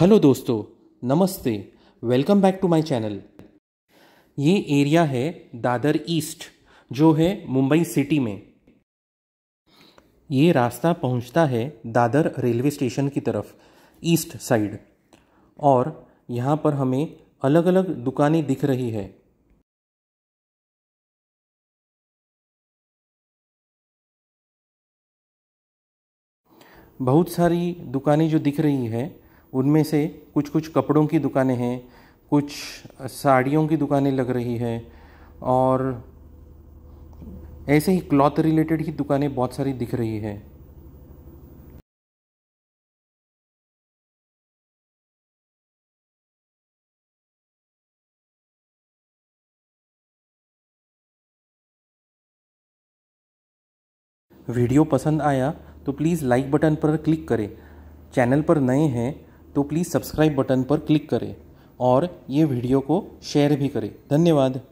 hello दोस्तों नमस्ते welcome back to my channel ये एरिया है दादर ईस्ट जो है मुंबई सिटी में ये रास्ता पहुंचता है दादर रेलवे स्टेशन की तरफ ईस्ट साइड और यहाँ पर हमें अलग अलग दुकानें दिख रही है बहुत सारी दुकानें जो दिख रही है उनमें से कुछ कुछ कपड़ों की दुकानें हैं कुछ साड़ियों की दुकानें लग रही है और ऐसे ही क्लॉथ रिलेटेड ही दुकानें बहुत सारी दिख रही है वीडियो पसंद आया तो प्लीज़ लाइक बटन पर क्लिक करें चैनल पर नए हैं तो प्लीज़ सब्सक्राइब बटन पर क्लिक करें और ये वीडियो को शेयर भी करें धन्यवाद